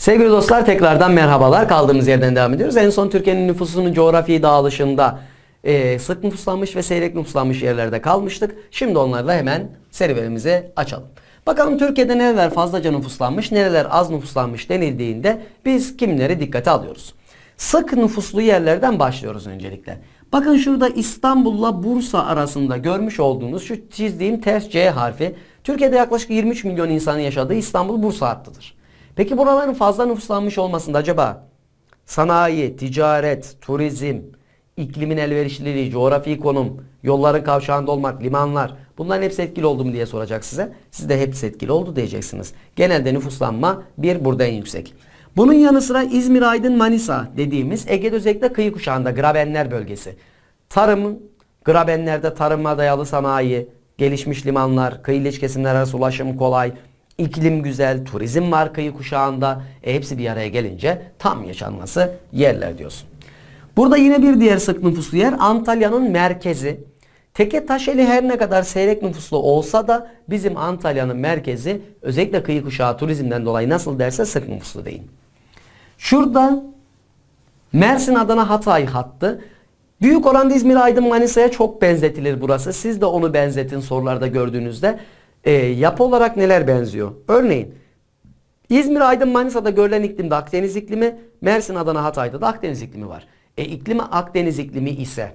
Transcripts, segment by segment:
Sevgili dostlar tekrardan merhabalar. Kaldığımız yerden devam ediyoruz. En son Türkiye'nin nüfusunun coğrafi dağılışında e, sık nüfuslanmış ve seyrek nüfuslanmış yerlerde kalmıştık. Şimdi onlarla hemen serüvenimize açalım. Bakalım Türkiye'de nereler fazlaca nüfuslanmış, nereler az nüfuslanmış denildiğinde biz kimleri dikkate alıyoruz? Sık nüfuslu yerlerden başlıyoruz öncelikle. Bakın şurada İstanbul'la Bursa arasında görmüş olduğunuz şu çizdiğim ters C harfi Türkiye'de yaklaşık 23 milyon insanın yaşadığı İstanbul-Bursa hattıdır. Peki buraların fazla nüfuslanmış olmasında acaba sanayi, ticaret, turizm, iklimin elverişliliği, coğrafi konum, yolların kavşağında olmak, limanlar bunların hepsi etkili oldu mu diye soracak size. Siz de hepsi etkili oldu diyeceksiniz. Genelde nüfuslanma bir burada en yüksek. Bunun yanı sıra İzmir, Aydın, Manisa dediğimiz Ege'de özellikle kıyı kuşağında Grabenler bölgesi. Tarım, Grabenler'de tarıma dayalı sanayi, gelişmiş limanlar, kıyı kesimler arası ulaşım kolay, iklim güzel, turizm markayı kuşağında e, hepsi bir araya gelince tam yaşanması yerler diyorsun. Burada yine bir diğer sık nüfuslu yer Antalya'nın merkezi. Teke Taşeli her ne kadar seyrek nüfuslu olsa da bizim Antalya'nın merkezi özellikle kıyı kuşağı turizmden dolayı nasıl derse sık nüfuslu değil. Şurada Mersin Adana Hatay hattı Büyük oranda İzmir, Aydın, Manisa'ya çok benzetilir burası. Siz de onu benzetin sorularda gördüğünüzde. E, yapı olarak neler benziyor? Örneğin İzmir, Aydın, Manisa'da görülen iklimde Akdeniz iklimi, Mersin, Adana, Hatay'da da Akdeniz iklimi var. E, iklimi Akdeniz iklimi ise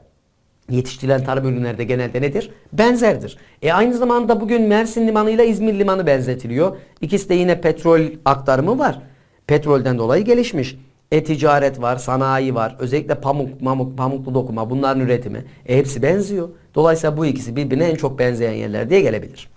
yetiştirilen tarım ürünlerde genelde nedir? Benzerdir. E aynı zamanda bugün Mersin Limanı ile İzmir Limanı benzetiliyor. İkisi de yine petrol aktarımı var. Petrolden dolayı gelişmiş. E ticaret var, sanayi var. Özellikle pamuk, mamuk, pamuklu dokuma bunların üretimi. E hepsi benziyor. Dolayısıyla bu ikisi birbirine en çok benzeyen yerler diye gelebilir.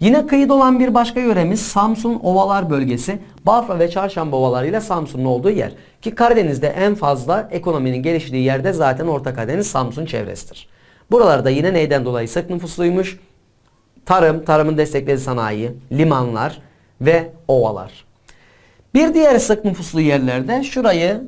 Yine kıyıda olan bir başka yöremiz Samsun Ovalar bölgesi. Bafra ve Çarşamba Ovaları ile Samsun'un olduğu yer. Ki Karadeniz'de en fazla ekonominin geliştiği yerde zaten Orta Karadeniz Samsun çevresidir. Buralarda yine neyden dolayı sık nüfusluymuş? Tarım, tarımın desteklediği sanayi, limanlar ve ovalar. Bir diğer sık nüfuslu yerlerde şurayı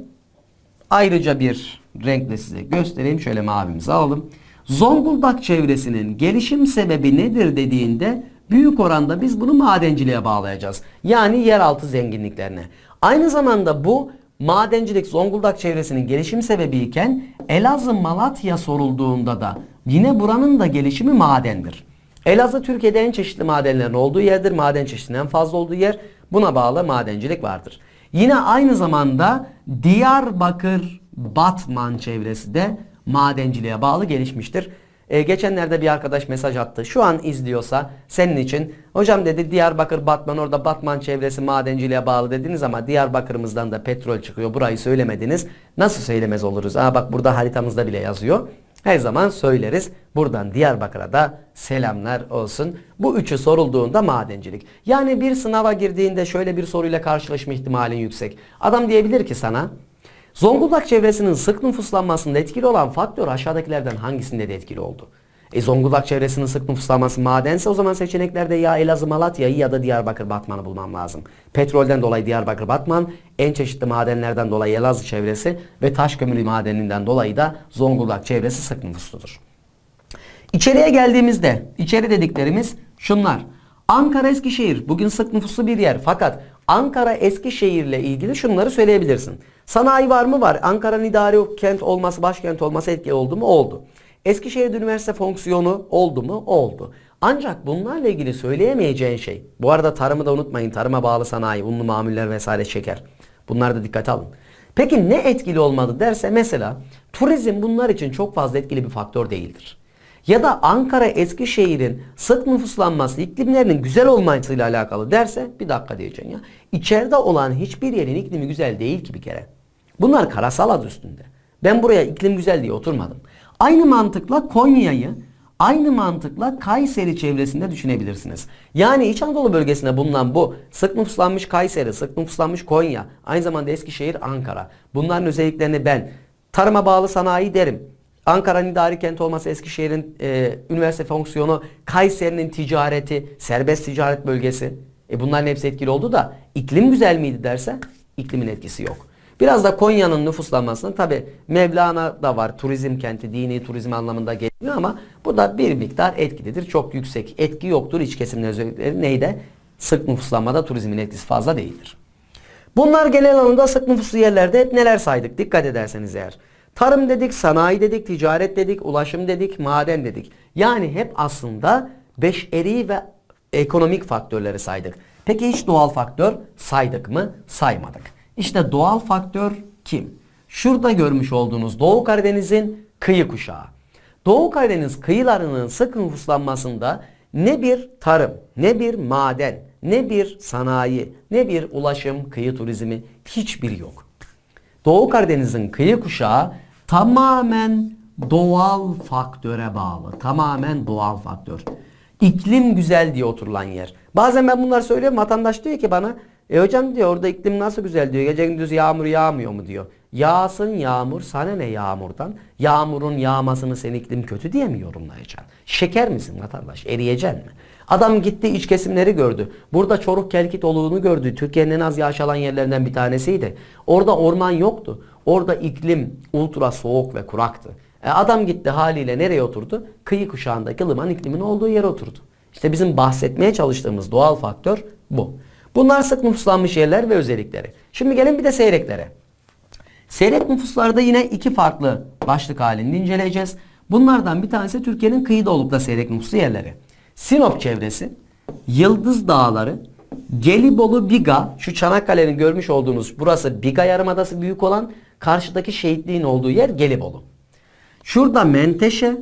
ayrıca bir renkle size göstereyim. Şöyle mavimizi alalım. Zonguldak çevresinin gelişim sebebi nedir dediğinde büyük oranda biz bunu madenciliğe bağlayacağız. Yani yeraltı zenginliklerine. Aynı zamanda bu madencilik Zonguldak çevresinin gelişim sebebiyken Elazığ Malatya sorulduğunda da yine buranın da gelişimi madendir. Elazığ Türkiye'de en çeşitli madenlerin olduğu yerdir. Maden çeşitinin fazla olduğu yer. Buna bağlı madencilik vardır. Yine aynı zamanda Diyarbakır Batman çevresi de madenciliğe bağlı gelişmiştir. E, geçenlerde bir arkadaş mesaj attı. Şu an izliyorsa senin için. Hocam dedi Diyarbakır Batman orada Batman çevresi madenciliğe bağlı dediniz ama Diyarbakır'ımızdan da petrol çıkıyor. Burayı söylemediniz. Nasıl söylemez oluruz? Aa bak burada haritamızda bile yazıyor. Her zaman söyleriz. Buradan Diyarbakır'a da selamlar olsun. Bu üçü sorulduğunda madencilik. Yani bir sınava girdiğinde şöyle bir soruyla karşılaşma ihtimalin yüksek. Adam diyebilir ki sana Zonguldak çevresinin sık nüfuslanmasında etkili olan faktör aşağıdakilerden hangisinde de etkili oldu? E Zonguldak çevresinin sık nüfuslanması madense o zaman seçeneklerde ya Elazığ Malatya'yı ya da Diyarbakır Batman'ı bulmam lazım. Petrolden dolayı Diyarbakır Batman, en çeşitli madenlerden dolayı Elazığ çevresi ve taş kömürü madeninden dolayı da Zonguldak çevresi sık nüfusludur. İçeriye geldiğimizde içeri dediklerimiz şunlar. Ankara Eskişehir bugün sık nüfuslu bir yer fakat Ankara Eskişehir ile ilgili şunları söyleyebilirsin. Sanayi var mı? Var. Ankara'nın idari kent olması, başkent olması etkili oldu mu? Oldu. Eskişehir Üniversite fonksiyonu oldu mu? Oldu. Ancak bunlarla ilgili söyleyemeyeceğin şey, bu arada tarımı da unutmayın, tarıma bağlı sanayi, unlu mamuller vesaire çeker. Bunlar da dikkate alın. Peki ne etkili olmadı derse mesela turizm bunlar için çok fazla etkili bir faktör değildir. Ya da Ankara Eskişehir'in sık nüfuslanması iklimlerinin güzel olmasıyla alakalı derse bir dakika diyeceksin ya. İçeride olan hiçbir yerin iklimi güzel değil ki bir kere. Bunlar karasal ad üstünde. Ben buraya iklim güzel diye oturmadım. Aynı mantıkla Konya'yı aynı mantıkla Kayseri çevresinde düşünebilirsiniz. Yani İç Anadolu bölgesinde bulunan bu sık nüfuslanmış Kayseri, sık nüfuslanmış Konya, aynı zamanda Eskişehir, Ankara. Bunların özelliklerini ben tarıma bağlı sanayi derim. Ankara'nın idari kent olması, Eskişehir'in e, üniversite fonksiyonu, Kayseri'nin ticareti, serbest ticaret bölgesi. E bunların hepsi etkili oldu da iklim güzel miydi derse iklimin etkisi yok. Biraz da Konya'nın nüfuslanmasını tabi Mevlana da var turizm kenti dini turizm anlamında geliyor ama bu da bir miktar etkilidir. Çok yüksek etki yoktur iç kesimler özellikleri neyde? Sık nüfuslanmada turizmin etkisi fazla değildir. Bunlar genel anlamda sık nüfuslu yerlerde hep neler saydık dikkat ederseniz eğer. Tarım dedik, sanayi dedik, ticaret dedik, ulaşım dedik, maden dedik. Yani hep aslında beşeri ve ekonomik faktörleri saydık. Peki hiç doğal faktör saydık mı? Saymadık. İşte doğal faktör kim? Şurada görmüş olduğunuz Doğu Karadeniz'in kıyı kuşağı. Doğu Karadeniz kıyılarının sık nüfuslanmasında ne bir tarım, ne bir maden, ne bir sanayi, ne bir ulaşım, kıyı turizmi hiçbir yok. Doğu Karadeniz'in kıyı kuşağı tamamen doğal faktöre bağlı. Tamamen doğal faktör. İklim güzel diye oturulan yer. Bazen ben bunları söylüyorum. Vatandaş diyor ki bana e hocam diyor orada iklim nasıl güzel diyor. Gece gündüz yağmur yağmıyor mu diyor. Yağsın yağmur sana ne yağmurdan? Yağmurun yağmasını sen iklim kötü diye mi yorumlayacaksın? Şeker misin vatandaş? Eriyeceksin mi? Adam gitti iç kesimleri gördü. Burada çoruk kelkit oluğunu gördü. Türkiye'nin en az yağış alan yerlerinden bir tanesiydi. Orada orman yoktu. Orada iklim ultra soğuk ve kuraktı. E adam gitti haliyle nereye oturdu? Kıyı kuşağındaki liman iklimin olduğu yere oturdu. İşte bizim bahsetmeye çalıştığımız doğal faktör bu. Bunlar sık nüfuslanmış yerler ve özellikleri. Şimdi gelin bir de seyreklere. Seyrek nüfuslarda yine iki farklı başlık halinde inceleyeceğiz. Bunlardan bir tanesi Türkiye'nin kıyıda olup da seyrek nüfuslu yerleri. Sinop çevresi, Yıldız Dağları, Gelibolu Biga, şu Çanakkale'nin görmüş olduğunuz burası Biga Yarımadası büyük olan karşıdaki şehitliğin olduğu yer Gelibolu. Şurada Menteşe,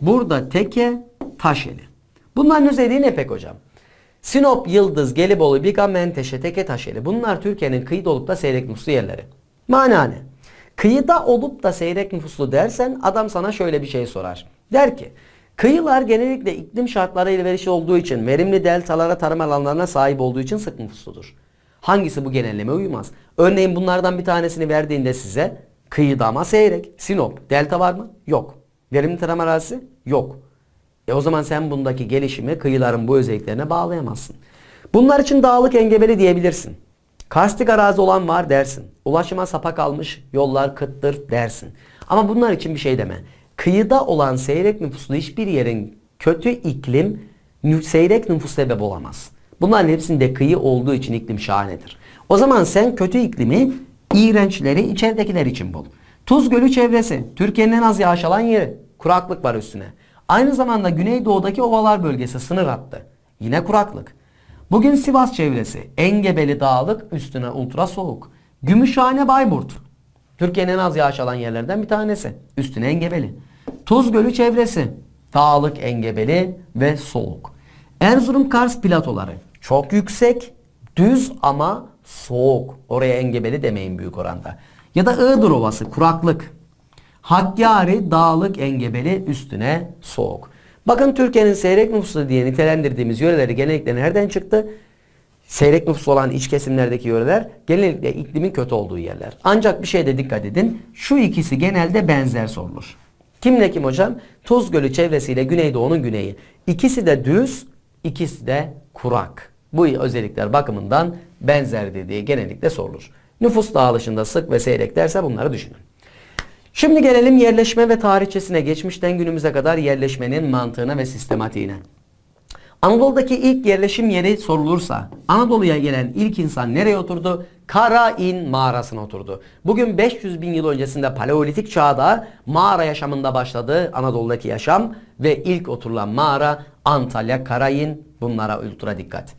burada Teke, Taşeli. Bunların özelliği ne pek hocam? Sinop, Yıldız, Gelibolu, Biga, Menteşe, Teke Taşeli. Bunlar Türkiye'nin kıyıda olup da seyrek nüfuslu yerleri. Manane. Kıyıda olup da seyrek nüfuslu dersen adam sana şöyle bir şey sorar. Der ki Kıyılar genellikle iklim şartları elverişli olduğu için verimli deltalara tarım alanlarına sahip olduğu için sık nüfusludur. Hangisi bu genelleme uymaz? Örneğin bunlardan bir tanesini verdiğinde size kıyıda ama seyrek, Sinop, delta var mı? Yok. Verimli tarım arazisi? Yok. E o zaman sen bundaki gelişimi kıyıların bu özelliklerine bağlayamazsın. Bunlar için dağlık engebeli diyebilirsin. Karstik arazi olan var dersin. Ulaşıma sapa kalmış yollar kıttır dersin. Ama bunlar için bir şey deme. Kıyıda olan seyrek nüfuslu hiçbir yerin kötü iklim seyrek nüfus sebep olamaz. Bunların hepsinde kıyı olduğu için iklim şahanedir. O zaman sen kötü iklimi iğrençleri içeridekiler için bul. Tuz Gölü çevresi. Türkiye'nin en az yağış alan yeri. Kuraklık var üstüne. Aynı zamanda güneydoğudaki ovalar bölgesi sınır attı. Yine kuraklık. Bugün Sivas çevresi, Engebeli dağlık üstüne ultra soğuk. Gümüşhane Bayburt. Türkiye'nin en az yağış alan yerlerden bir tanesi. Üstüne Engebeli. Tuz Gölü çevresi. Dağlık engebeli ve soğuk. Erzurum Kars platoları. Çok yüksek, düz ama soğuk. Oraya engebeli demeyin büyük oranda. Ya da Iğdır Ovası kuraklık. Hakkari dağlık engebeli üstüne soğuk. Bakın Türkiye'nin seyrek nüfuslu diye nitelendirdiğimiz yöreleri genellikle nereden çıktı? Seyrek nüfus olan iç kesimlerdeki yöreler genellikle iklimin kötü olduğu yerler. Ancak bir şeyde dikkat edin. Şu ikisi genelde benzer sorulur. Kimle kim hocam? Tuz Gölü çevresiyle Güneydoğu'nun güneyi. İkisi de düz, ikisi de kurak. Bu özellikler bakımından benzer dediği genellikle sorulur. Nüfus dağılışında sık ve seyrek derse bunları düşünün. Şimdi gelelim yerleşme ve tarihçesine. Geçmişten günümüze kadar yerleşmenin mantığına ve sistematiğine. Anadolu'daki ilk yerleşim yeri sorulursa Anadolu'ya gelen ilk insan nereye oturdu? Karain mağarasına oturdu. Bugün 500 bin yıl öncesinde paleolitik çağda mağara yaşamında başladı Anadolu'daki yaşam ve ilk oturulan mağara Antalya, Karain bunlara ultra dikkat.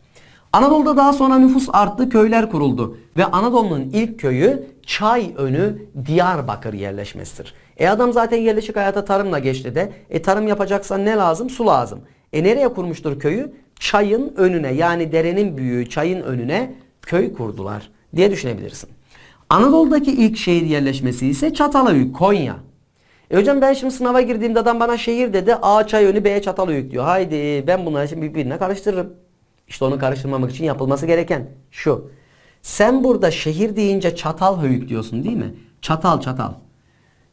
Anadolu'da daha sonra nüfus arttı, köyler kuruldu ve Anadolu'nun ilk köyü Çay önü Diyarbakır yerleşmesidir. E adam zaten yerleşik hayata tarımla geçti de. E tarım yapacaksa ne lazım? Su lazım. E nereye kurmuştur köyü? Çayın önüne yani derenin büyüğü çayın önüne köy kurdular diye düşünebilirsin. Anadolu'daki ilk şehir yerleşmesi ise Çatalhöyük, Konya. E hocam ben şimdi sınava girdiğimde adam bana şehir dedi. A çay önü, B Çatalhöyük diyor. Haydi ben bunları şimdi birbirine karıştırırım. İşte onu karıştırmamak için yapılması gereken şu. Sen burada şehir deyince çatal höyük diyorsun değil mi? Çatal çatal.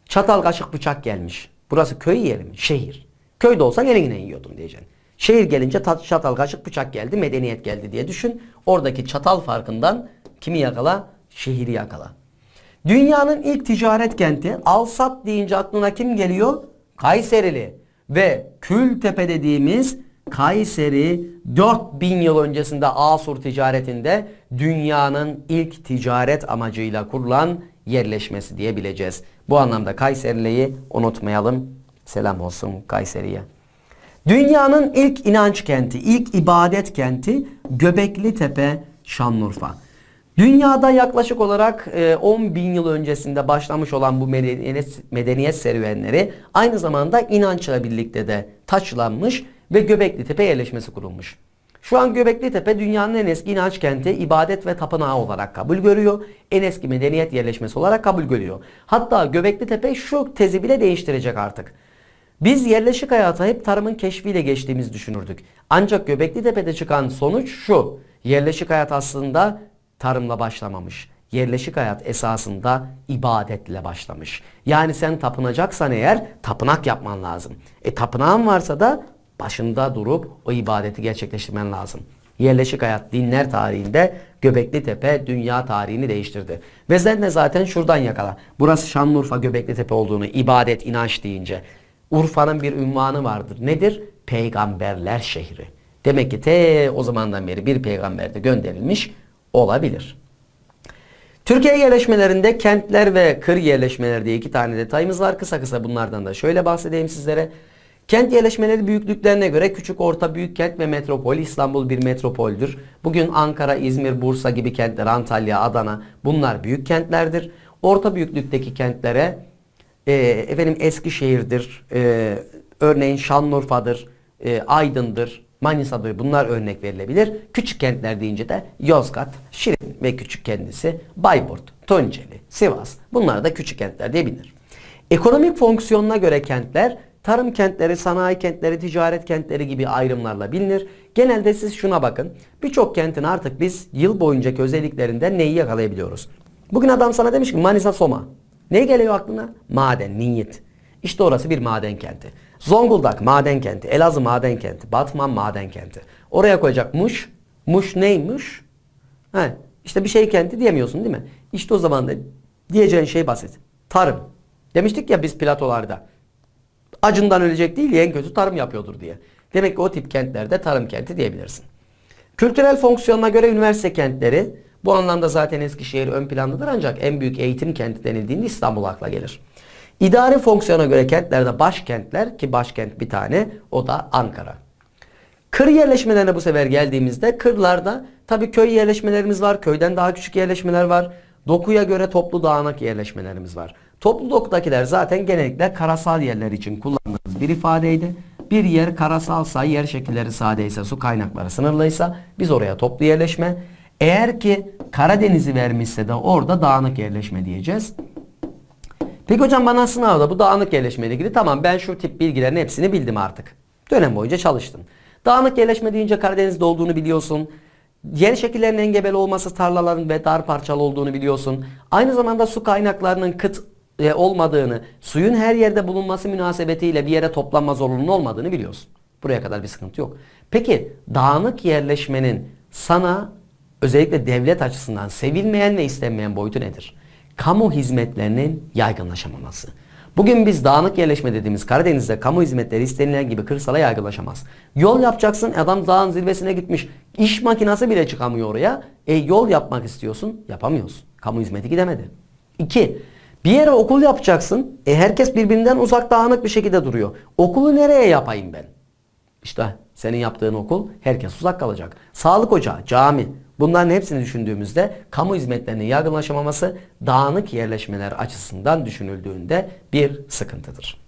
Çatal kaşık bıçak gelmiş. Burası köy yeri mi? Şehir. Köyde olsan elinle yiyordun diyeceksin. Şehir gelince çatal kaşık bıçak geldi, medeniyet geldi diye düşün. Oradaki çatal farkından kimi yakala? Şehri yakala. Dünyanın ilk ticaret kenti Alsat deyince aklına kim geliyor? Kayserili ve Kültepe dediğimiz Kayseri 4000 yıl öncesinde Asur ticaretinde dünyanın ilk ticaret amacıyla kurulan yerleşmesi diyebileceğiz. Bu anlamda Kayserili'yi unutmayalım. Selam olsun Kayseri'ye. Dünyanın ilk inanç kenti, ilk ibadet kenti Göbekli Tepe, Şanlıurfa. Dünyada yaklaşık olarak 10 e, bin yıl öncesinde başlamış olan bu medeniyet, medeniyet serüvenleri aynı zamanda inançla birlikte de taçlanmış ve Göbekli Tepe yerleşmesi kurulmuş. Şu an Göbekli Tepe dünyanın en eski inanç kenti, ibadet ve tapınağı olarak kabul görüyor. En eski medeniyet yerleşmesi olarak kabul görüyor. Hatta Göbekli Tepe şu tezi bile değiştirecek artık. Biz yerleşik hayata hep tarımın keşfiyle geçtiğimiz düşünürdük. Ancak Göbekli Tepe'de çıkan sonuç şu. Yerleşik hayat aslında tarımla başlamamış. Yerleşik hayat esasında ibadetle başlamış. Yani sen tapınacaksan eğer tapınak yapman lazım. E tapınağın varsa da başında durup o ibadeti gerçekleştirmen lazım. Yerleşik hayat dinler tarihinde Göbekli Tepe dünya tarihini değiştirdi. Ve sen de zaten şuradan yakala. Burası Şanlıurfa Göbekli Tepe olduğunu ibadet, inanç deyince. Urfa'nın bir ünvanı vardır. Nedir? Peygamberler şehri. Demek ki te o zamandan beri bir peygamber de gönderilmiş olabilir. Türkiye yerleşmelerinde kentler ve kır yerleşmeleri diye iki tane detayımız var. Kısa kısa bunlardan da şöyle bahsedeyim sizlere. Kent yerleşmeleri büyüklüklerine göre küçük, orta, büyük kent ve metropol İstanbul bir metropoldür. Bugün Ankara, İzmir, Bursa gibi kentler, Antalya, Adana bunlar büyük kentlerdir. Orta büyüklükteki kentlere e, efendim Eskişehir'dir, e, örneğin Şanlıurfa'dır, e, Aydın'dır, Manisa'dır bunlar örnek verilebilir. Küçük kentler deyince de Yozgat, Şirin ve küçük kendisi Bayburt, Tunceli, Sivas bunlar da küçük kentler diye bilinir. Ekonomik fonksiyonuna göre kentler Tarım kentleri, sanayi kentleri, ticaret kentleri gibi ayrımlarla bilinir. Genelde siz şuna bakın. Birçok kentin artık biz yıl boyunca özelliklerinden neyi yakalayabiliyoruz? Bugün adam sana demiş ki Manisa Soma. Ne geliyor aklına? Maden, ninyit. İşte orası bir maden kenti. Zonguldak maden kenti, Elazığ maden kenti, Batman maden kenti. Oraya koyacak Muş. Muş neymiş? He, İşte bir şey kenti diyemiyorsun değil mi? İşte o zaman da diyeceğin şey basit. Tarım. Demiştik ya biz platolarda. Acından ölecek değil en kötü tarım yapıyordur diye. Demek ki o tip kentlerde tarım kenti diyebilirsin. Kültürel fonksiyonuna göre üniversite kentleri bu anlamda zaten Eskişehir ön plandadır ancak en büyük eğitim kenti denildiğinde İstanbul akla gelir. İdari fonksiyona göre kentlerde başkentler ki başkent bir tane o da Ankara. Kır yerleşmelerine bu sefer geldiğimizde kırlarda tabii köy yerleşmelerimiz var. Köyden daha küçük yerleşmeler var. Dokuya göre toplu dağınak yerleşmelerimiz var. Topluluktakiler zaten genellikle karasal yerler için kullandığımız bir ifadeydi. Bir yer karasalsa, yer şekilleri sadeyse, su kaynakları sınırlıysa biz oraya toplu yerleşme. Eğer ki Karadeniz'i vermişse de orada dağınık yerleşme diyeceğiz. Peki hocam bana sınavda bu dağınık yerleşme ile ilgili tamam ben şu tip bilgilerin hepsini bildim artık. Dönem boyunca çalıştım. Dağınık yerleşme deyince Karadeniz'de olduğunu biliyorsun. Yer şekillerinin engebeli olması tarlaların ve dar parçalı olduğunu biliyorsun. Aynı zamanda su kaynaklarının kıt e, olmadığını, suyun her yerde bulunması münasebetiyle bir yere toplanma zorunluluğunun olmadığını biliyorsun. Buraya kadar bir sıkıntı yok. Peki dağınık yerleşmenin sana özellikle devlet açısından sevilmeyen ve istenmeyen boyutu nedir? Kamu hizmetlerinin yaygınlaşamaması. Bugün biz dağınık yerleşme dediğimiz Karadeniz'de kamu hizmetleri istenilen gibi kırsala yaygınlaşamaz. Yol yapacaksın adam dağın zirvesine gitmiş. İş makinası bile çıkamıyor oraya. E yol yapmak istiyorsun yapamıyorsun. Kamu hizmeti gidemedi. 2. Bir yere okul yapacaksın. E herkes birbirinden uzak dağınık bir şekilde duruyor. Okulu nereye yapayım ben? İşte senin yaptığın okul herkes uzak kalacak. Sağlık ocağı, cami. Bunların hepsini düşündüğümüzde kamu hizmetlerinin yaygınlaşamaması dağınık yerleşmeler açısından düşünüldüğünde bir sıkıntıdır.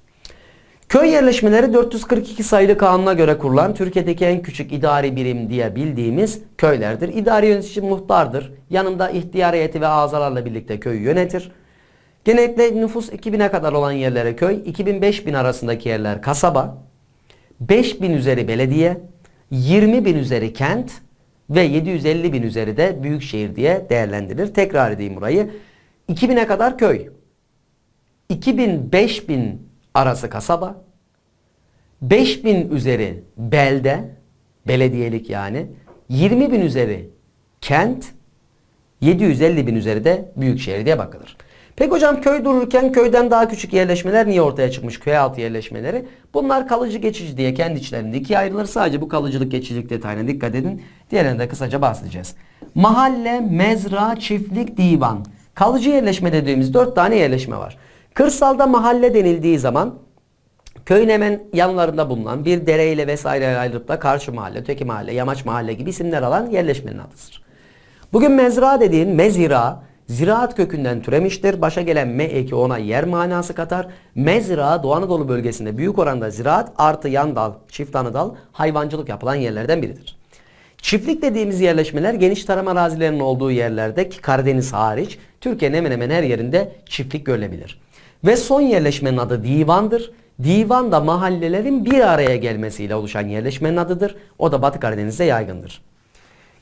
Köy yerleşmeleri 442 sayılı kanuna göre kurulan Türkiye'deki en küçük idari birim diye bildiğimiz köylerdir. İdari yönetici muhtardır. Yanında ihtiyar heyeti ve azalarla birlikte köyü yönetir. Genellikle nüfus 2000'e kadar olan yerlere köy, 2000-5000 arasındaki yerler kasaba, 5000 üzeri belediye, 20 bin üzeri kent ve 750 bin üzeri de büyük şehir diye değerlendirilir. Tekrar edeyim burayı. 2000'e kadar köy, 2000-5000 arası kasaba, 5000 üzeri belde, belediyelik yani, 20 bin üzeri kent, 750 bin üzeri de büyük şehir diye bakılır. Peki hocam köy dururken köyden daha küçük yerleşmeler niye ortaya çıkmış? Köy altı yerleşmeleri. Bunlar kalıcı geçici diye kendi içlerinde ikiye ayrılır. Sadece bu kalıcılık geçicilik detayına dikkat edin. Diğerlerine de kısaca bahsedeceğiz. Mahalle, mezra, çiftlik, divan. Kalıcı yerleşme dediğimiz dört tane yerleşme var. Kırsalda mahalle denildiği zaman köyün hemen yanlarında bulunan bir dereyle vesaire ayrılıp da karşı mahalle, öteki mahalle, yamaç mahalle gibi isimler alan yerleşmenin adıdır. Bugün mezra dediğin mezira Ziraat kökünden türemiştir. Başa gelen me eki ona yer manası katar. Me zira Doğu Anadolu bölgesinde büyük oranda ziraat artı yan dal, çift anadal) hayvancılık yapılan yerlerden biridir. Çiftlik dediğimiz yerleşmeler geniş tarım arazilerinin olduğu yerlerde ki Karadeniz hariç Türkiye'nin hemen hemen her yerinde çiftlik görülebilir. Ve son yerleşmenin adı divandır. Divan da mahallelerin bir araya gelmesiyle oluşan yerleşmenin adıdır. O da Batı Karadeniz'de yaygındır.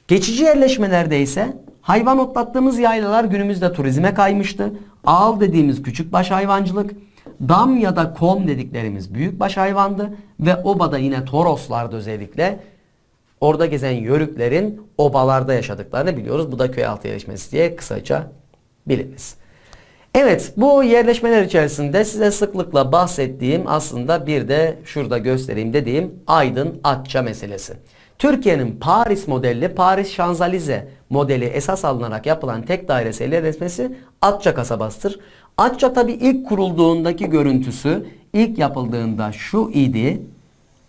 Geçici yerleşmelerde ise hayvan otlattığımız yaylalar günümüzde turizme kaymıştı. Ağıl dediğimiz küçükbaş hayvancılık, dam ya da kom dediklerimiz büyükbaş hayvandı ve obada yine toroslarda özellikle orada gezen yörüklerin obalarda yaşadıklarını biliyoruz. Bu da köy altı yerleşmesi diye kısaca biliniz. Evet bu yerleşmeler içerisinde size sıklıkla bahsettiğim aslında bir de şurada göstereyim dediğim Aydın Atça meselesi. Türkiye'nin Paris modeli, Paris Şanzalize modeli esas alınarak yapılan tek dairesi elde etmesi Atça kasabasıdır. Atça tabi ilk kurulduğundaki görüntüsü ilk yapıldığında şu idi.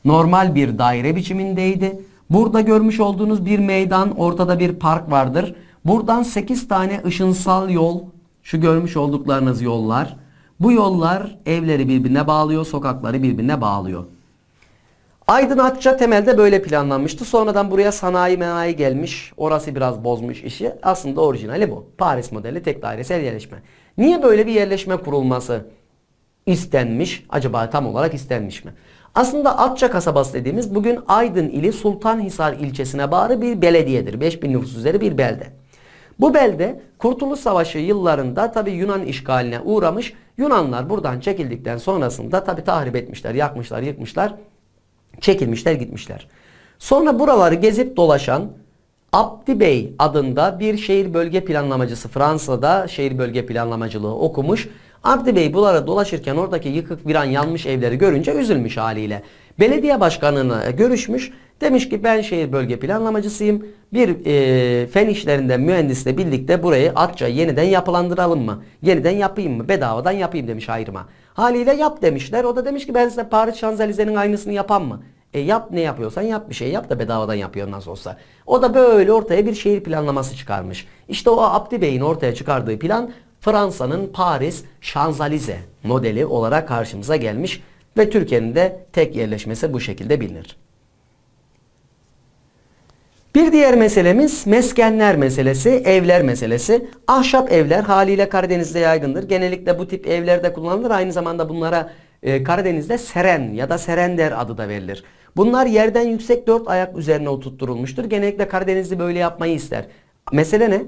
Normal bir daire biçimindeydi. Burada görmüş olduğunuz bir meydan, ortada bir park vardır. Buradan 8 tane ışınsal yol, şu görmüş olduklarınız yollar. Bu yollar evleri birbirine bağlıyor, sokakları birbirine bağlıyor. Aydın Atça temelde böyle planlanmıştı. Sonradan buraya sanayi menayi gelmiş. Orası biraz bozmuş işi. Aslında orijinali bu. Paris modeli tek dairesel yerleşme. Niye böyle bir yerleşme kurulması istenmiş? Acaba tam olarak istenmiş mi? Aslında Atça kasabası dediğimiz bugün Aydın ili Sultanhisar ilçesine bağlı bir belediyedir. 5000 nüfus üzeri bir belde. Bu belde Kurtuluş Savaşı yıllarında tabi Yunan işgaline uğramış. Yunanlar buradan çekildikten sonrasında tabi tahrip etmişler, yakmışlar, yıkmışlar. Çekilmişler gitmişler. Sonra buraları gezip dolaşan Abdi Bey adında bir şehir bölge planlamacısı Fransa'da şehir bölge planlamacılığı okumuş. Abdi Bey bunlara dolaşırken oradaki yıkık viran yanmış evleri görünce üzülmüş haliyle. Belediye başkanını görüşmüş. Demiş ki ben şehir bölge planlamacısıyım. Bir e, fen işlerinden mühendisle birlikte burayı Atça yeniden yapılandıralım mı? Yeniden yapayım mı? Bedavadan yapayım demiş ayrıma. Haliyle yap demişler. O da demiş ki ben size Paris Şanzelize'nin aynısını yapan mı? E yap ne yapıyorsan yap bir şey yap da bedavadan yapıyor nasıl olsa. O da böyle ortaya bir şehir planlaması çıkarmış. İşte o Abdi Bey'in ortaya çıkardığı plan Fransa'nın Paris Şanzalize modeli olarak karşımıza gelmiş ve Türkiye'nin de tek yerleşmesi bu şekilde bilinir. Bir diğer meselemiz meskenler meselesi, evler meselesi. Ahşap evler haliyle Karadeniz'de yaygındır. Genellikle bu tip evlerde kullanılır. Aynı zamanda bunlara e, Karadeniz'de seren ya da serender adı da verilir. Bunlar yerden yüksek dört ayak üzerine oturtturulmuştur. Genellikle Karadenizli böyle yapmayı ister. Mesele ne?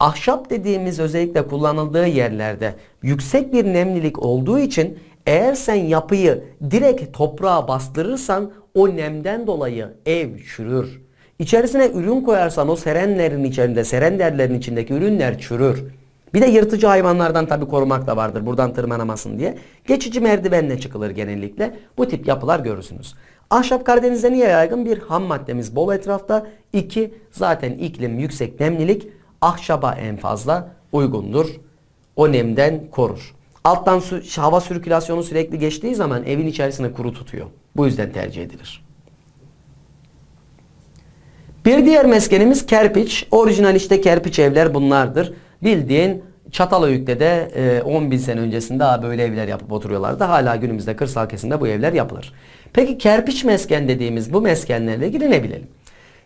Ahşap dediğimiz özellikle kullanıldığı yerlerde yüksek bir nemlilik olduğu için eğer sen yapıyı direkt toprağa bastırırsan o nemden dolayı ev çürür. İçerisine ürün koyarsan o serenlerin içerisinde, serenderlerin içindeki ürünler çürür. Bir de yırtıcı hayvanlardan tabi korumak da vardır buradan tırmanamasın diye. Geçici merdivenle çıkılır genellikle. Bu tip yapılar görürsünüz. Ahşap Karadeniz'de niye yaygın? Bir ham maddemiz bol etrafta. İki zaten iklim yüksek nemlilik ahşaba en fazla uygundur. O nemden korur. Alttan su, hava sirkülasyonu sürekli geçtiği zaman evin içerisinde kuru tutuyor. Bu yüzden tercih edilir. Bir diğer meskenimiz kerpiç. Orijinal işte kerpiç evler bunlardır. Bildiğin Çatalhöyük'te de e, 10 bin sene öncesinde ha, böyle evler yapıp oturuyorlardı. Hala günümüzde kırsal kesimde bu evler yapılır. Peki kerpiç mesken dediğimiz bu meskenlerle ilgili ne bilelim?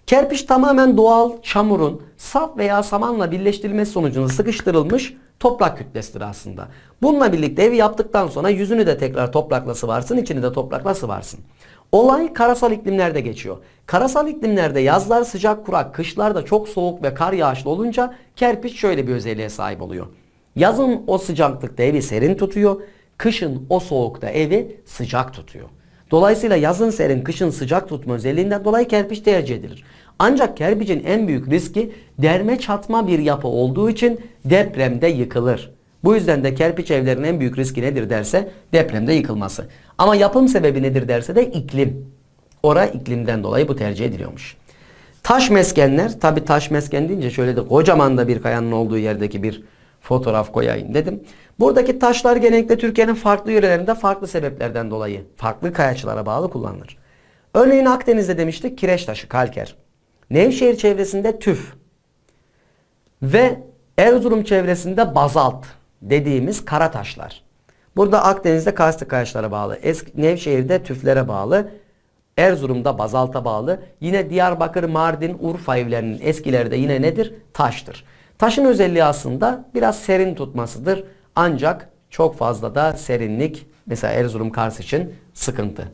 Kerpiç tamamen doğal çamurun saf veya samanla birleştirilmesi sonucunda sıkıştırılmış toprak kütlesidir aslında. Bununla birlikte evi yaptıktan sonra yüzünü de tekrar toprakla sıvarsın, içini de toprakla sıvarsın. Olay karasal iklimlerde geçiyor. Karasal iklimlerde yazlar sıcak kurak, da çok soğuk ve kar yağışlı olunca kerpiç şöyle bir özelliğe sahip oluyor. Yazın o sıcaklıkta evi serin tutuyor, kışın o soğukta evi sıcak tutuyor. Dolayısıyla yazın serin, kışın sıcak tutma özelliğinden dolayı kerpiç tercih edilir. Ancak kerpiçin en büyük riski derme çatma bir yapı olduğu için depremde yıkılır. Bu yüzden de kerpiç evlerin en büyük riski nedir derse depremde yıkılması. Ama yapım sebebi nedir derse de iklim. Ora iklimden dolayı bu tercih ediliyormuş. Taş meskenler, tabi taş mesken deyince şöyle de kocaman da bir kayanın olduğu yerdeki bir fotoğraf koyayım dedim. Buradaki taşlar genellikle Türkiye'nin farklı yörelerinde farklı sebeplerden dolayı farklı kayaçlara bağlı kullanılır. Örneğin Akdeniz'de demiştik kireç taşı, kalker. Nevşehir çevresinde tüf ve Erzurum çevresinde bazalt dediğimiz kara taşlar. Burada Akdeniz'de karstik kayaçlara bağlı, Eski Nevşehir'de tüflere bağlı, Erzurum'da bazalta bağlı. Yine Diyarbakır, Mardin, Urfa evlerinin eskileri de yine nedir? Taştır. Taşın özelliği aslında biraz serin tutmasıdır. Ancak çok fazla da serinlik mesela Erzurum Kars için sıkıntı.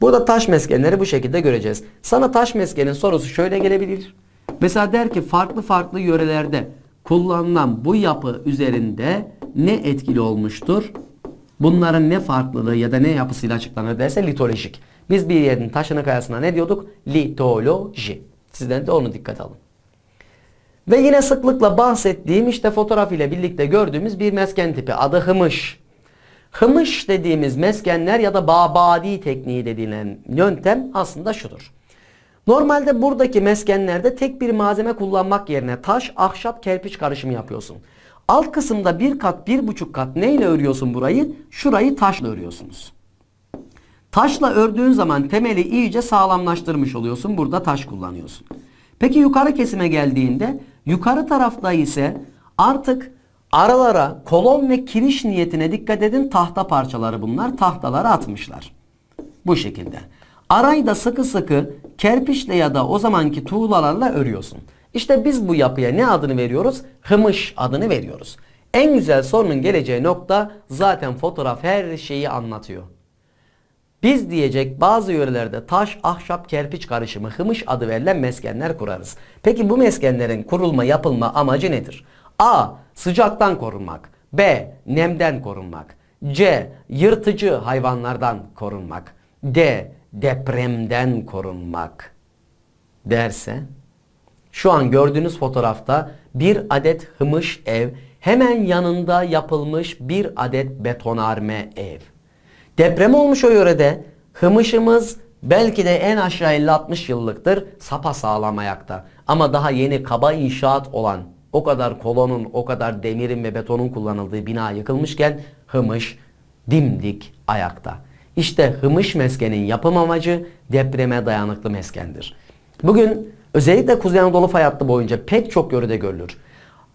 Burada taş meskenleri bu şekilde göreceğiz. Sana taş meskenin sorusu şöyle gelebilir. Mesela der ki farklı farklı yörelerde kullanılan bu yapı üzerinde ne etkili olmuştur? Bunların ne farklılığı ya da ne yapısıyla açıklanır derse litolojik. Biz bir yerin taşını kayasına ne diyorduk? Litoloji. Sizden de onu dikkat alın. Ve yine sıklıkla bahsettiğim işte fotoğraf ile birlikte gördüğümüz bir mesken tipi. Adı hımış. Hımış dediğimiz meskenler ya da babadi tekniği dediğilen yöntem aslında şudur. Normalde buradaki meskenlerde tek bir malzeme kullanmak yerine taş, ahşap, kerpiç karışımı yapıyorsun. Alt kısımda bir kat, bir buçuk kat neyle örüyorsun burayı? Şurayı taşla örüyorsunuz. Taşla ördüğün zaman temeli iyice sağlamlaştırmış oluyorsun. Burada taş kullanıyorsun. Peki yukarı kesime geldiğinde yukarı tarafta ise artık aralara kolon ve kiriş niyetine dikkat edin tahta parçaları bunlar. Tahtaları atmışlar. Bu şekilde. Arayı da sıkı sıkı kerpiçle ya da o zamanki tuğlalarla örüyorsun. İşte biz bu yapıya ne adını veriyoruz? Hımış adını veriyoruz. En güzel sorunun geleceği nokta zaten fotoğraf her şeyi anlatıyor. Biz diyecek bazı yörelerde taş, ahşap, kerpiç karışımı hımış adı verilen meskenler kurarız. Peki bu meskenlerin kurulma yapılma amacı nedir? A. Sıcaktan korunmak. B. Nemden korunmak. C. Yırtıcı hayvanlardan korunmak. D depremden korunmak derse şu an gördüğünüz fotoğrafta bir adet hımış ev hemen yanında yapılmış bir adet betonarme ev. Deprem olmuş o yörede hımışımız belki de en aşağı 50-60 yıllıktır sapa sağlam ayakta. Ama daha yeni kaba inşaat olan o kadar kolonun, o kadar demirin ve betonun kullanıldığı bina yıkılmışken hımış dimdik ayakta. İşte Hımış meskenin yapım amacı depreme dayanıklı meskendir. Bugün özellikle Kuzey Anadolu fay boyunca pek çok yörede görülür.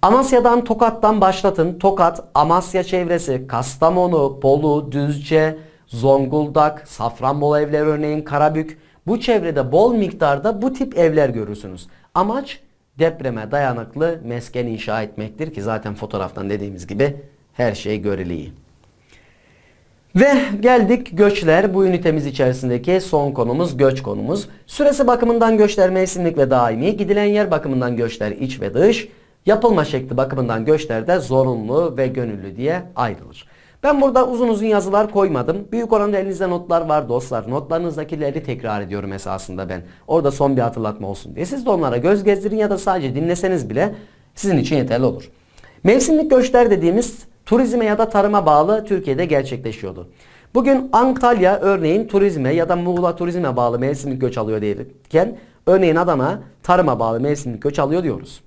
Amasya'dan Tokat'tan başlatın. Tokat, Amasya çevresi, Kastamonu, Bolu, Düzce, Zonguldak, Safranbolu evler örneğin Karabük. Bu çevrede bol miktarda bu tip evler görürsünüz. Amaç depreme dayanıklı mesken inşa etmektir ki zaten fotoğraftan dediğimiz gibi her şey göreliği. Ve geldik göçler. Bu ünitemiz içerisindeki son konumuz göç konumuz. Süresi bakımından göçler mevsimlik ve daimi. Gidilen yer bakımından göçler iç ve dış. Yapılma şekli bakımından göçler de zorunlu ve gönüllü diye ayrılır. Ben burada uzun uzun yazılar koymadım. Büyük oranda elinizde notlar var dostlar. Notlarınızdakileri tekrar ediyorum esasında ben. Orada son bir hatırlatma olsun diye. Siz de onlara göz gezdirin ya da sadece dinleseniz bile sizin için yeterli olur. Mevsimlik göçler dediğimiz turizme ya da tarıma bağlı Türkiye'de gerçekleşiyordu. Bugün Antalya örneğin turizme ya da Muğla turizme bağlı mevsimlik göç alıyor diyebilirken örneğin Adana tarıma bağlı mevsimlik göç alıyor diyoruz.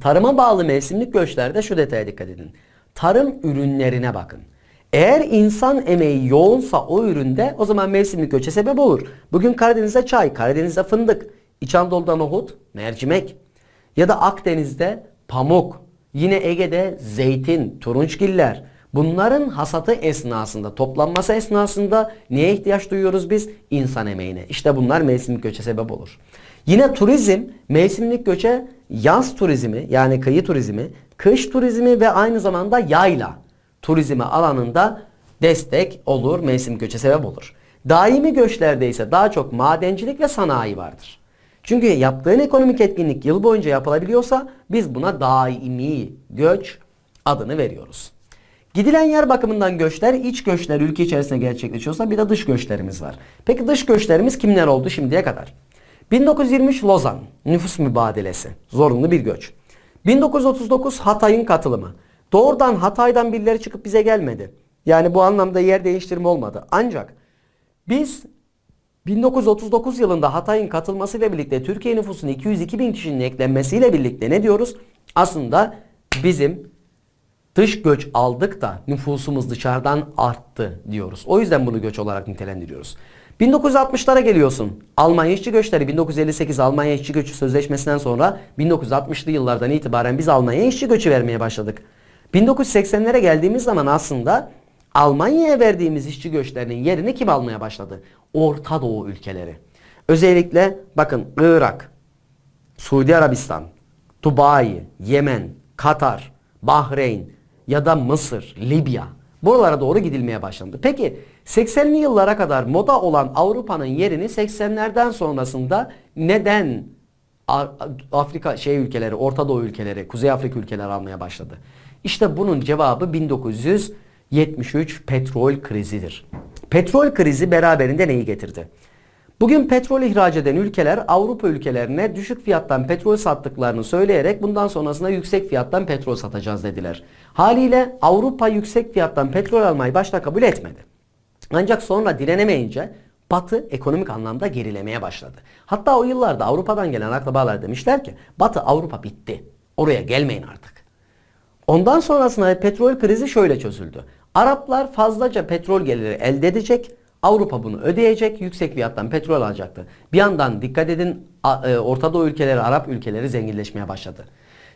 Tarıma bağlı mevsimlik göçlerde şu detaya dikkat edin. Tarım ürünlerine bakın. Eğer insan emeği yoğunsa o üründe o zaman mevsimlik göçe sebep olur. Bugün Karadeniz'de çay, Karadeniz'de fındık, İç Anadolu'da nohut, mercimek ya da Akdeniz'de pamuk, Yine Ege'de zeytin, turunçgiller bunların hasatı esnasında, toplanması esnasında neye ihtiyaç duyuyoruz biz? İnsan emeğine. İşte bunlar mevsimlik göçe sebep olur. Yine turizm, mevsimlik göçe yaz turizmi yani kıyı turizmi, kış turizmi ve aynı zamanda yayla turizmi alanında destek olur, mevsim göçe sebep olur. Daimi göçlerde ise daha çok madencilik ve sanayi vardır. Çünkü yaptığın ekonomik etkinlik yıl boyunca yapılabiliyorsa biz buna daimi göç adını veriyoruz. Gidilen yer bakımından göçler iç göçler ülke içerisinde gerçekleşiyorsa bir de dış göçlerimiz var. Peki dış göçlerimiz kimler oldu şimdiye kadar? 1923 Lozan nüfus mübadelesi zorunlu bir göç. 1939 Hatay'ın katılımı. Doğrudan Hatay'dan birileri çıkıp bize gelmedi. Yani bu anlamda yer değiştirme olmadı. Ancak biz 1939 yılında Hatay'ın katılmasıyla birlikte Türkiye nüfusunun 202 bin kişinin eklenmesiyle birlikte ne diyoruz? Aslında bizim dış göç aldık da nüfusumuz dışarıdan arttı diyoruz. O yüzden bunu göç olarak nitelendiriyoruz. 1960'lara geliyorsun. Almanya işçi göçleri 1958 Almanya işçi göçü sözleşmesinden sonra 1960'lı yıllardan itibaren biz Almanya işçi göçü vermeye başladık. 1980'lere geldiğimiz zaman aslında Almanya'ya verdiğimiz işçi göçlerinin yerini kim almaya başladı? Orta Doğu ülkeleri. Özellikle bakın Irak, Suudi Arabistan, Dubai, Yemen, Katar, Bahreyn ya da Mısır, Libya. Buralara doğru gidilmeye başlandı. Peki 80'li yıllara kadar moda olan Avrupa'nın yerini 80'lerden sonrasında neden Afrika şey ülkeleri, Orta Doğu ülkeleri, Kuzey Afrika ülkeleri almaya başladı? İşte bunun cevabı 1900 73 petrol krizidir. Petrol krizi beraberinde neyi getirdi? Bugün petrol ihraç eden ülkeler Avrupa ülkelerine düşük fiyattan petrol sattıklarını söyleyerek bundan sonrasında yüksek fiyattan petrol satacağız dediler. Haliyle Avrupa yüksek fiyattan petrol almayı başta kabul etmedi. Ancak sonra direnemeyince Batı ekonomik anlamda gerilemeye başladı. Hatta o yıllarda Avrupa'dan gelen akrabalar demişler ki Batı Avrupa bitti. Oraya gelmeyin artık. Ondan sonrasında petrol krizi şöyle çözüldü. Araplar fazlaca petrol geliri elde edecek. Avrupa bunu ödeyecek, yüksek fiyattan petrol alacaktı. Bir yandan dikkat edin e, Orta Doğu ülkeleri, Arap ülkeleri zenginleşmeye başladı.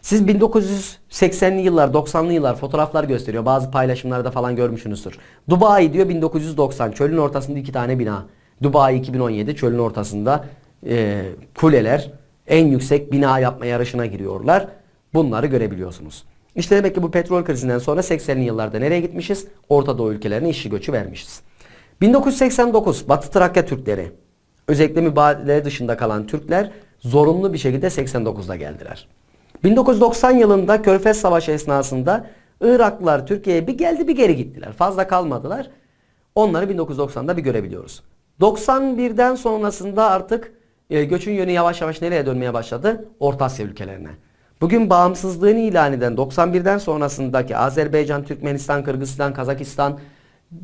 Siz 1980'li yıllar, 90'lı yıllar fotoğraflar gösteriyor. Bazı paylaşımlarda falan görmüşsünüzdür. Dubai diyor 1990, çölün ortasında iki tane bina. Dubai 2017, çölün ortasında e, kuleler, en yüksek bina yapma yarışına giriyorlar. Bunları görebiliyorsunuz. İşte demek ki bu petrol krizinden sonra 80'li yıllarda nereye gitmişiz? Orta Doğu ülkelerine işçi göçü vermişiz. 1989 Batı Trakya Türkleri özellikle mübadele dışında kalan Türkler zorunlu bir şekilde 89'da geldiler. 1990 yılında Körfez Savaşı esnasında Iraklılar Türkiye'ye bir geldi bir geri gittiler. Fazla kalmadılar. Onları 1990'da bir görebiliyoruz. 91'den sonrasında artık e, göçün yönü yavaş yavaş nereye dönmeye başladı? Orta Asya ülkelerine. Bugün bağımsızlığını ilan eden 91'den sonrasındaki Azerbaycan, Türkmenistan, Kırgızistan, Kazakistan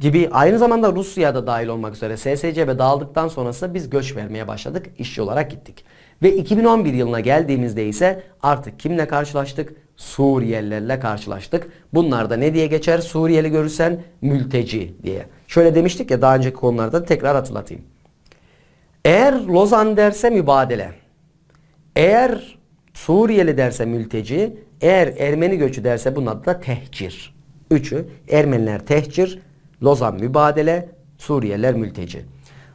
gibi aynı zamanda Rusya'da dahil olmak üzere SSCB dağıldıktan sonrasında biz göç vermeye başladık. işçi olarak gittik. Ve 2011 yılına geldiğimizde ise artık kimle karşılaştık? Suriyelilerle karşılaştık. Bunlar da ne diye geçer? Suriyeli görürsen mülteci diye. Şöyle demiştik ya daha önceki konularda tekrar hatırlatayım. Eğer Lozan derse mübadele. Eğer Suriyeli derse mülteci, eğer Ermeni göçü derse bunun adı da tehcir. Üçü Ermeniler tehcir, Lozan mübadele, Suriyeliler mülteci.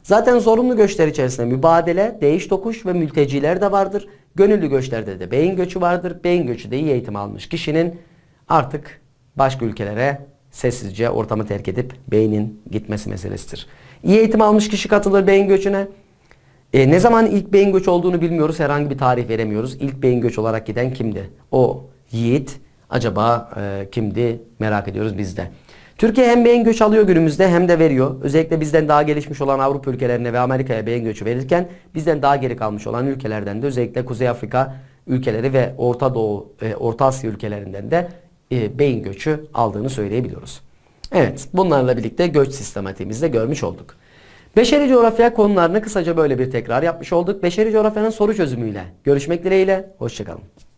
Zaten zorunlu göçler içerisinde mübadele, değiş tokuş ve mülteciler de vardır. Gönüllü göçlerde de beyin göçü vardır. Beyin göçü de iyi eğitim almış kişinin artık başka ülkelere sessizce ortamı terk edip beynin gitmesi meselesidir. İyi eğitim almış kişi katılır beyin göçüne. E, ne zaman ilk beyin göç olduğunu bilmiyoruz. Herhangi bir tarih veremiyoruz. İlk beyin göç olarak giden kimdi? O yiğit acaba e, kimdi merak ediyoruz biz de. Türkiye hem beyin göç alıyor günümüzde hem de veriyor. Özellikle bizden daha gelişmiş olan Avrupa ülkelerine ve Amerika'ya beyin göçü verirken bizden daha geri kalmış olan ülkelerden de özellikle Kuzey Afrika ülkeleri ve Orta Doğu, e, Orta Asya ülkelerinden de e, beyin göçü aldığını söyleyebiliyoruz. Evet bunlarla birlikte göç sistematiğimizde görmüş olduk. Beşeri coğrafya konularını kısaca böyle bir tekrar yapmış olduk. Beşeri coğrafyanın soru çözümüyle görüşmek dileğiyle. Hoşçakalın.